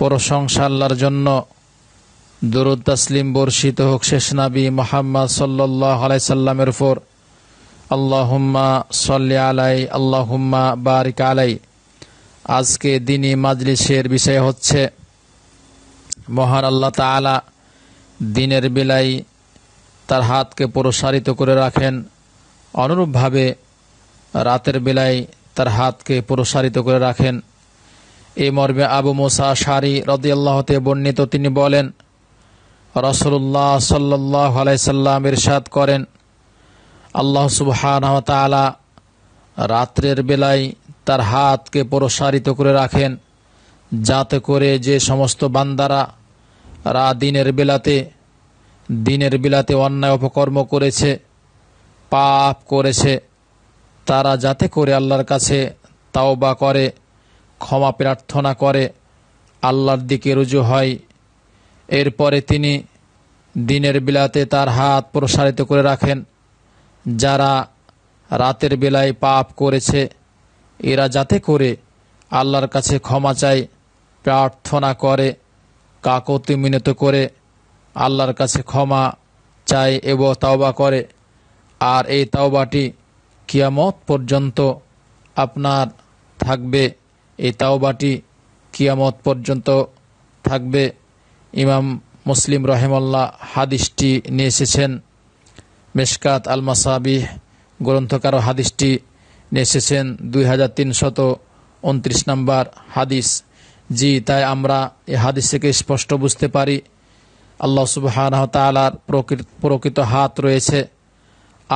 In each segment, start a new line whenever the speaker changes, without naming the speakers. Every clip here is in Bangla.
প্রশংসা আল্লাহর জন্য দরুদ তাসলিম বর্ষিত হোক শেষ নাবি মোহাম্মদ সাল্লাহ সাল্লামের উপর আল্লাহুম্মা সল্লি আলাই আল্লাহুম্মা বারিক আলাই আজকে দিনী মাজলিসের বিষয় হচ্ছে মহান আল্লাহ তালা দিনের বেলায় তার হাতকে প্রসারিত করে রাখেন অনুরূপভাবে রাতের বেলায় তার হাতকে প্রসারিত করে রাখেন এ মর্মে আবু মোসা সারি রদিয়াল্লাহতে বর্ণিত তিনি বলেন রসুল্লাহ সাল্লাহ আলাইসাল্লাম ইরশাদ করেন আল্লাহ সুবহানতালা রাত্রের বেলায় তার হাতকে প্রসারিত করে রাখেন যাতে করে যে সমস্ত বান্দারা রা দিনের বেলাতে দিনের বেলাতে অন্যায় অপকর্ম করেছে পাপ করেছে তারা যাতে করে আল্লাহর কাছে বা করে ক্ষমা প্রার্থনা করে আল্লাহর দিকে রুজু হয় এরপরে তিনি দিনের বেলাতে তার হাত প্রসারিত করে রাখেন যারা রাতের বেলায় পাপ করেছে এরা যাতে করে আল্লাহর কাছে ক্ষমা চায় প্রার্থনা করে কাকতি মিনত করে আল্লাহর কাছে ক্ষমা চায় এবং তাওবা করে আর এই তাওবাটি কিয়ামত পর্যন্ত আপনার থাকবে এই তাওবাটি কিয়ামত পর্যন্ত থাকবে ইমাম মুসলিম রহেমল্লা হাদিসটি নিয়ে এসেছেন মেশকাত আল মাসাবিহ গ্রন্থকার হাদিসটি নিয়ে এসেছেন দুই হাজার তিনশত উনত্রিশ নম্বর হাদিস জি তাই আমরা এ হাদিস থেকে স্পষ্ট বুঝতে পারি আল্লাহ সুবাহ তালার প্রকৃত হাত রয়েছে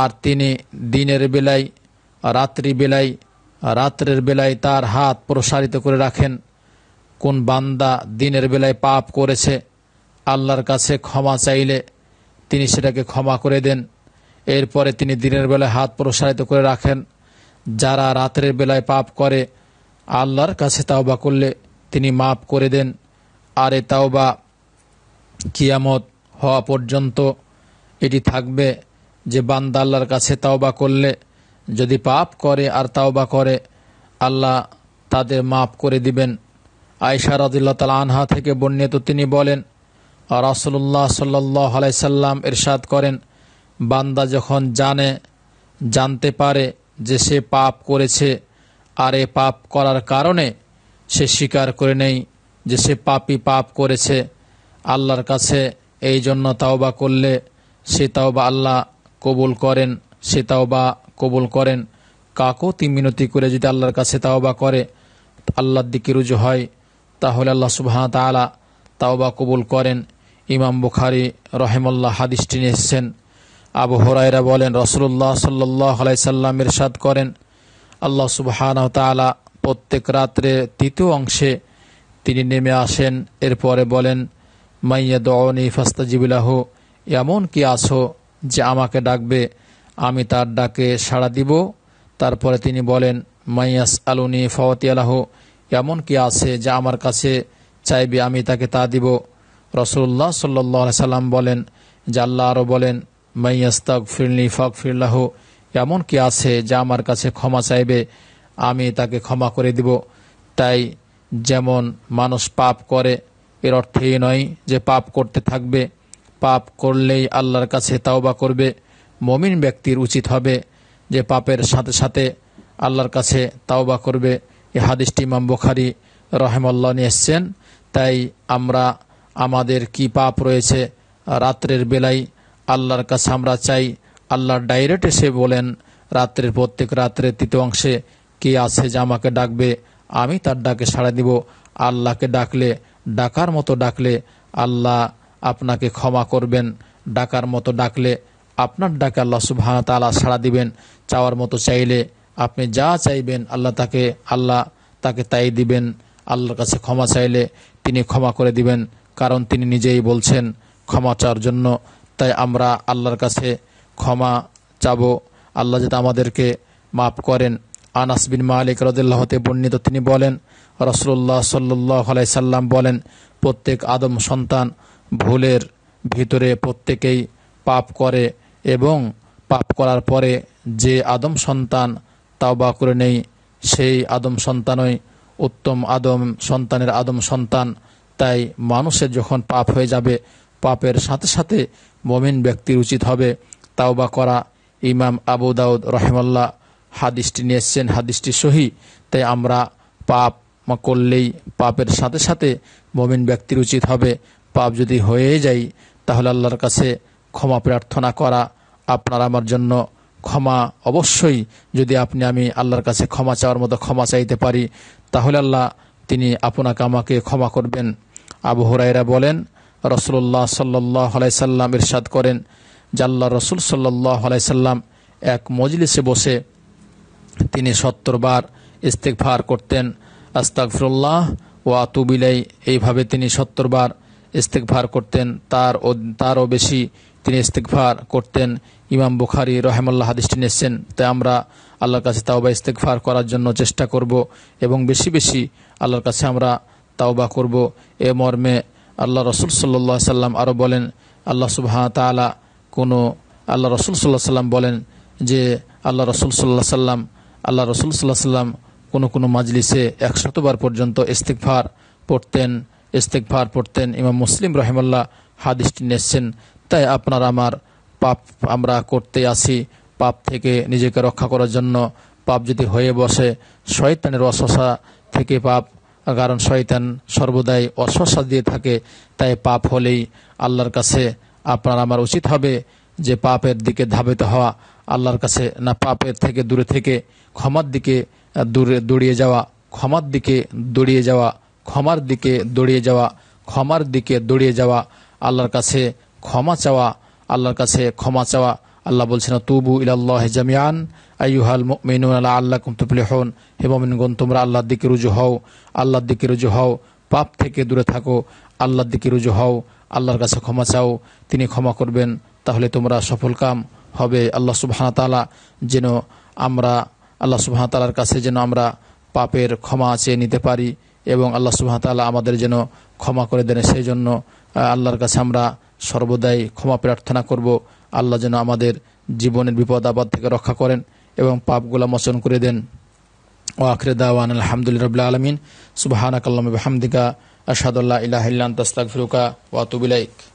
আর তিনি দিনের বেলায় রাত্রি বেলায় রাত্রের বেলায় তার হাত প্রসারিত করে রাখেন কোন বান্দা দিনের বেলায় পাপ করেছে আল্লাহর কাছে ক্ষমা চাইলে তিনি সেটাকে ক্ষমা করে দেন এরপরে তিনি দিনের বেলায় হাত প্রসারিত করে রাখেন যারা রাতের বেলায় পাপ করে আল্লাহর কাছে তাওবা করলে তিনি মাপ করে দেন আর এ তাওবা কিয়ামত হওয়া পর্যন্ত এটি থাকবে যে বান্দা আল্লাহর কাছে তাওবা করলে যদি পাপ করে আর তাওবা করে আল্লাহ তাদের মাফ করে দিবেন আয়সা রদুল্লা তাল আনহা থেকে বর্ণিত তিনি বলেন আর রাসুল্লাহ সাল্লাহ আলাইসাল্লাম ইরশাদ করেন বান্দা যখন জানে জানতে পারে যে সে পাপ করেছে আর এ পাপ করার কারণে সে স্বীকার করে নেই যে সে পাপি পাপ করেছে আল্লাহর কাছে এই জন্য তাওবা করলে সে তাওবা আল্লাহ কবুল করেন সে তাওবা কবুল করেন কাকও তিন মিনতি করে যদি আল্লাহর কাছে তাওবা করে আল্লাহর দিকে রুজু হয় তাহলে আল্লাহ সুবাহ তালা তাওবা কবুল করেন ইমাম বুখারি রহেমল্লাহ হাদিসটি এসেছেন আবু হরাইরা বলেন রসুল্লাহ সাল্লাহ আলাইসাল্লাম ইরশাদ করেন আল্লাহ সুবাহানহ তালা প্রত্যেক রাত্রে তৃতীয় অংশে তিনি নেমে আসেন এরপরে বলেন মাইয়া দনি ফাস্তাজিবিলাহ এমন কি আছো যে আমাকে ডাকবে আমি তার ডাকে সাড়া দিব তারপরে তিনি বলেন মাইয়াস আলুনি ফওয়াতি আলাহ এমন কি আছে যা আমার কাছে চাইবে আমি তাকে তা দিব রসুল্লাহ সাল্লাহ সাল্লাম বলেন জাল্লা আল্লাহ আরও বলেন মাইয়াস তক ফিরলি ফক ফিরলাহ এমন কি আছে যা আমার কাছে ক্ষমা চাইবে আমি তাকে ক্ষমা করে দিব তাই যেমন মানুষ পাপ করে এর অর্থেই নয় যে পাপ করতে থাকবে পাপ করলেই আল্লাহর কাছে তাওবা করবে মমিন ব্যক্তির উচিত হবে যে পাপের সাথে সাথে আল্লাহর কাছে তাওবা করবে এ হাদিসটি ইমাম বখারি রহেমল্লা নিয়ে এসছেন তাই আমরা আমাদের কি পাপ রয়েছে রাত্রের বেলায় আল্লাহর কাছে আমরা চাই আল্লাহর ডাইরেক্ট এসে বলেন রাত্রের প্রত্যেক রাত্রের তৃতীয় অংশে কে আছে যে আমাকে ডাকবে আমি তার ডাকে সাড়া দিব আল্লাহকে ডাকলে ডাকার মতো ডাকলে আল্লাহ আপনাকে ক্ষমা করবেন ডাকার মতো ডাকলে আপনার ডাকে আল্লাহ সুবহান তালা সাড়া দিবেন চাওয়ার মতো চাইলে আপনি যা চাইবেন আল্লাহ তাকে আল্লাহ তাকে তাই দিবেন আল্লাহর কাছে ক্ষমা চাইলে তিনি ক্ষমা করে দিবেন কারণ তিনি নিজেই বলছেন ক্ষমা চাওয়ার জন্য তাই আমরা আল্লাহর কাছে ক্ষমা চাব আল্লাহ যাতে আমাদেরকে মাফ করেন আনাস বিন মালিক রদুল্লাহতে বর্ণিত তিনি বলেন রসুল্লাহ সাল্লাহ আলাই সাল্লাম বলেন প্রত্যেক আদম সন্তান ভুলের ভিতরে প্রত্যেকেই পাপ করে এবং পাপ করার পরে যে আদম সন্তান তাওবা করে নেই সেই আদম সন্তানই উত্তম আদম সন্তানের আদম সন্তান তাই মানুষের যখন পাপ হয়ে যাবে পাপের সাথে সাথে মমিন ব্যক্তির উচিত হবে তাওবা করা ইমাম আবু দাউদ রহমাল্লা হাদিসটি নিয়ে এসছেন হাদিসটি সহি তাই আমরা পাপ করলেই পাপের সাথে সাথে মমিন ব্যক্তির উচিত হবে পাপ যদি হয়ে যাই তাহলে আল্লাহর কাছে ক্ষমা প্রার্থনা করা আপনার আমার জন্য ক্ষমা অবশ্যই যদি আপনি আমি আল্লাহর কাছে ক্ষমা চাওয়ার মতো ক্ষমা চাইতে পারি তাহলে আল্লাহ তিনি আপনাকে আমাকে ক্ষমা করবেন আবু হরাইরা বলেন রসুল্লাহ সাল্লাহ সাল্লাম ইরশাদ করেন জাল্লা রসুল সাল্লাহ সাল্লাম এক মজলিসে বসে তিনি সত্তর বার ইস্তেকফার করতেন আস্তাকফিরুল্লাহ ও আতুবিলাই এইভাবে তিনি সত্তর বার ইস্তেকফার করতেন তার তারও বেশি তিনি ইস্তেকফার করতেন ইমাম বুখারি রহেমুল্লাহ হাদিসটি নিয়েছেন তাই আমরা আল্লাহর কাছে তাওবা ইস্তেকফার করার জন্য চেষ্টা করব এবং বেশি বেশি আল্লাহর কাছে আমরা তাওবা করব এ মর্মে আল্লাহ রসুল সাল্লাহ সাল্লাম আরও বলেন আল্লাহ সুবাহ তালা কোনো আল্লাহ রসুল সাল্লাহ সাল্লাম বলেন যে আল্লাহ রসুল সাল্লাহ সাল্লাম আল্লাহ রসুল সাল্লাহ সাল্লাম কোনো কোনো মাজলিসে একশতবার পর্যন্ত ইস্তেকফার পড়তেন ইস্তেকফার পড়তেন ইমাম মুসলিম রহেমাল্লাহ হাদিসটি নিয়েছেন তাই আপনার আমার পাপ আমরা করতে আসি পাপ থেকে নিজেকে রক্ষা করার জন্য পাপ যদি হয়ে বসে শয়তানের অশসা থেকে পাপ কারণ শয়তান সর্বদাই অশসা দিয়ে থাকে তাই পাপ হলেই আল্লাহর কাছে আপনার আমার উচিত হবে যে পাপের দিকে ধাবিত হওয়া আল্লাহর কাছে না পাপের থেকে দূরে থেকে ক্ষমার দিকে দূরে দৌড়িয়ে যাওয়া ক্ষমার দিকে দৌড়িয়ে যাওয়া ক্ষমার দিকে দৌড়িয়ে যাওয়া ক্ষমার দিকে দৌড়িয়ে যাওয়া আল্লাহর কাছে ক্ষমা চাওয়া আল্লাহর কাছে ক্ষমা চাওয়া আল্লাহ বলছেন তুবু ইলাল্লাহ জামিয়ান আইহাল মিনুন আল্লাহ আল্লাহ কুমতুপলে হন হেমমিনগণ তোমরা আল্লাহর দিকে রুজু হও আল্লাহর দিকে রুজু হও পাপ থেকে দূরে থাকো আল্লাহর দিকে রুজু হও আল্লাহর কাছে ক্ষমা চাও তিনি ক্ষমা করবেন তাহলে তোমরা সফল কাম হবে আল্লাহ তালা যেন আমরা আল্লাহ তালার কাছে যেন আমরা পাপের ক্ষমা চেয়ে নিতে পারি এবং আল্লাহ তালা আমাদের যেন ক্ষমা করে দেন সেই জন্য আল্লাহর কাছে আমরা সর্বদাই ক্ষমা প্রার্থনা করব আল্লাহ যেন আমাদের জীবনের বিপদ আপদ থেকে রক্ষা করেন এবং পাপগুলা মোচন করে দেন ও আখরে দাওয়ান আলহামদুলিল্লা রবিল্লা আলমিন সুবাহানাকাল্লাম হামদিকা আসাদুল্লাহ ইলাহিল্লান তাস্তাক ফিরুকা ওয়াতুবিলাইক